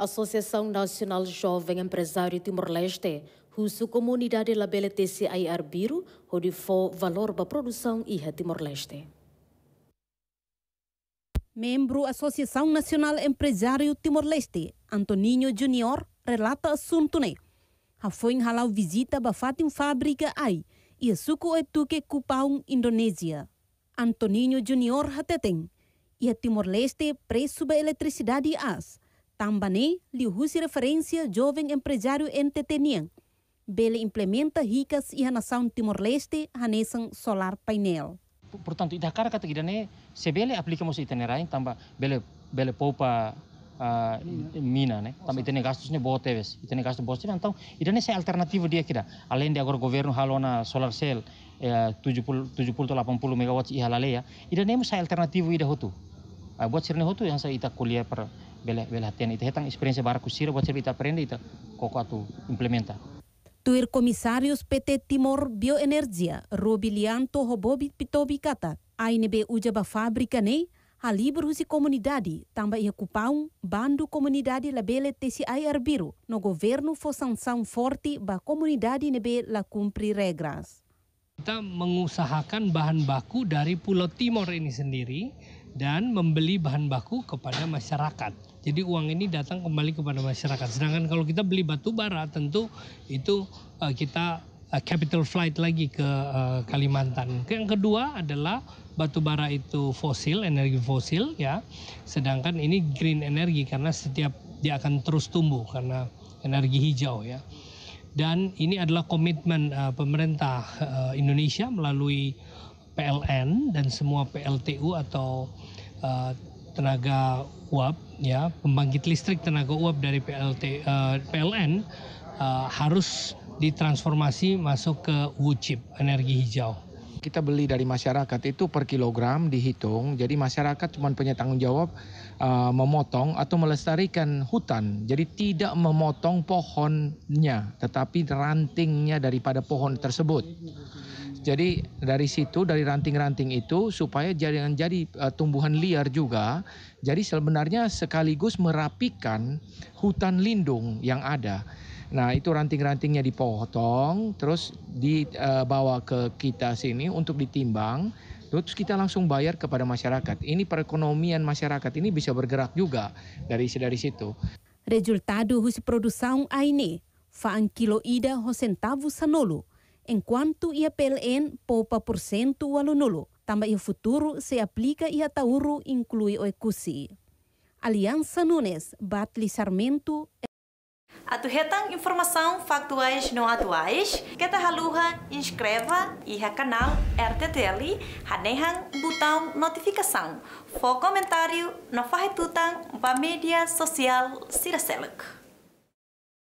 Associação Nacional Jovem Empresário Timor-Leste, Russo Comunidade Labela TCI Arbiro, onde for valor da produção e Timor-Leste. Membro Associação Nacional Empresário Timor-Leste, Antoninho Júnior, relata assunto né. A foi halau visita a Fátima fábrica ai, e suco etuque cupão Indonésia. Antoninho Júnior hateteng, e Timor-Leste preço da eletricidade as, Tambane lhe husi referência jovem empresário entretenian. Bele implementa ricas e a nação Timor-Leste hanesan solar painel. Portanto, ida cara kata gidane né, se bele aplicamos itinerário, tamba então, bele bele poupa uh, mina, né? Também tem gastos né boa teves, tem gastos boa teves. Então, ida né se alternativo dia kira. Além de agora o governo halona solar cell eh, 70 70 80 megawatts ihalaleya, ida nem se alternativo ida hotu. Uh, ah, buat sirne né, hotu yang saya ita tá kuliah per bela bela hatian itu hetang experience barak kusir buat cerita aprende itu koko atu implementa Tuir komisarius PT Timor Bioenergia, Robilianto Hobobit Pitobi kata, ANB ujaba fabrika nei, Halibur husi tambah tamba ia bandu komunidadi la bele tesi air biru. no governo for sanção forti ba komunidadi nebe la kumpri regras. Kita mengusahakan bahan baku dari Pulau Timor ini sendiri, dan membeli bahan baku kepada masyarakat. Jadi uang ini datang kembali kepada masyarakat. Sedangkan kalau kita beli batu bara tentu itu uh, kita uh, capital flight lagi ke uh, Kalimantan. Yang kedua adalah batu bara itu fosil, energi fosil ya. Sedangkan ini green energi karena setiap dia akan terus tumbuh karena energi hijau ya. Dan ini adalah komitmen uh, pemerintah uh, Indonesia melalui PLN dan semua PLTU atau uh, tenaga uap ya pembangkit listrik tenaga uap dari PLT uh, eh, PLN uh, eh, harus ditransformasi masuk ke chip energi hijau kita beli dari masyarakat itu per kilogram dihitung. Jadi masyarakat cuma punya tanggung jawab uh, memotong atau melestarikan hutan. Jadi tidak memotong pohonnya, tetapi rantingnya daripada pohon tersebut. Jadi dari situ dari ranting-ranting itu supaya jangan jadi uh, tumbuhan liar juga. Jadi sebenarnya sekaligus merapikan hutan lindung yang ada. Nah, itu ranting-rantingnya dipotong, terus dibawa eh, ke kita sini untuk ditimbang, terus kita langsung bayar kepada masyarakat. Ini perekonomian masyarakat ini bisa bergerak juga dari dari situ. Resultado husi produção aine, faan kilo ida tavu sanolo, enquanto ia PLN poupa por cento walonolo, tambah ia futuro se aplica ia e tauro inclui oecusi. Aliança Nunes, Batli Sarmento, aturretang informação factuais não atuais, que ta haluha inscreva e ha canal RTTL, hanehang botão notificação, for comentário na farretutang ba mídia social Siraseluk.